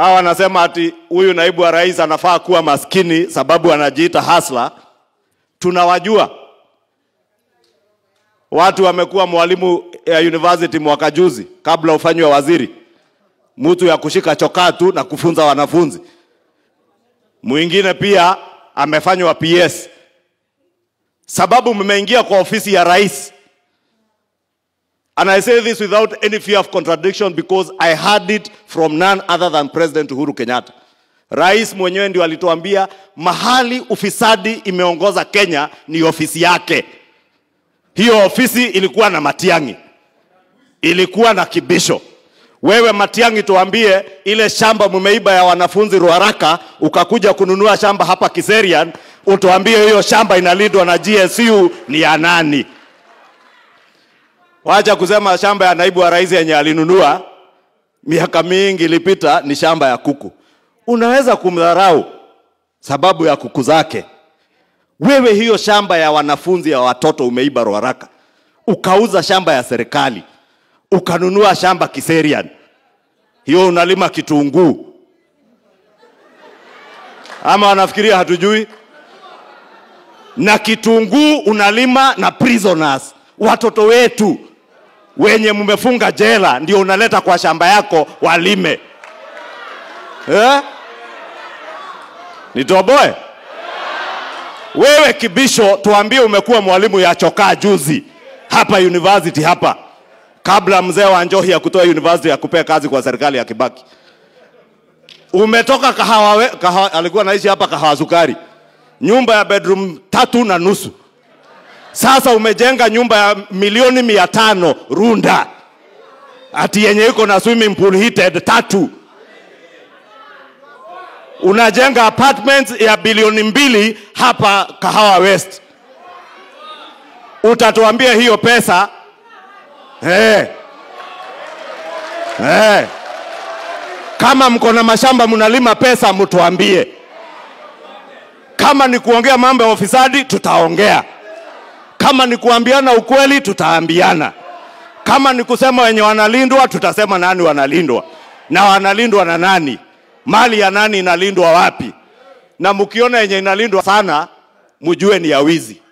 hawa wanasema ati huyu naibu wa rais anafaa kuwa maskini sababu anajiita hasla tunawajua watu wamekuwa mwalimu ya university mwaka juzi kabla ufanywe waziri mtu ya kushika chokaa tu na kufunza wanafunzi mwingine pia amefanywa ps sababu mmeingia kwa ofisi ya rais And I say this without any fear of contradiction because I heard it from none other than President Uhuru Kenyatta. Rais mwenyewe ndio alituambia mahali ufisadi imeongoza Kenya ni ofisi yake. Hiyo ofisi ilikuwa na Matiang'i, ilikuwa na Kibisho. Wewe Matiang'i, tuambie ile shamba mumeiba ya wanafunzi Ruaraka, ukakuja kununua shamba hapa Kiserian, utuambie hiyo shamba inalindwa na GSU ni ya nani? Wacha kusema shamba ya naibu wa rais yenye alinunua miaka mingi ilipita ni shamba ya kuku. Unaweza kumdharau sababu ya kuku zake. Wewe hiyo shamba ya wanafunzi ya watoto umeiba Ruaraka, ukauza shamba ya serikali, ukanunua shamba Kiserian, hiyo unalima kitunguu ama wanafikiria hatujui? Na kitunguu unalima na prisoners, watoto wetu wenye mmefunga jela ndio unaleta kwa shamba yako walime eh? nitoboe wewe kibisho tuambie umekuwa mwalimu ya chokaa juzi hapa university hapa kabla mzee wa njohi ya kutoa university ya kupea kazi kwa serikali ya kibaki umetoka kahawa, kahawa alikuwa naishi hapa kahawa sukari nyumba ya bedroom tatu na nusu sasa umejenga nyumba ya milioni mia tano runda ati yenye iko na swimming pool heated tatu unajenga apartments ya bilioni mbili hapa kahawa west utatuambia hiyo pesa hey. Hey. kama mko na mashamba mnalima pesa mtuambie kama ni kuongea mambo ya ofisadi tutaongea kama ni kuambiana ukweli, tutaambiana. Kama ni kusema wenye wanalindwa, tutasema nani wanalindwa na wanalindwa na nani, mali ya nani inalindwa wapi, na mkiona yenye inalindwa sana, mjue ni ya wizi.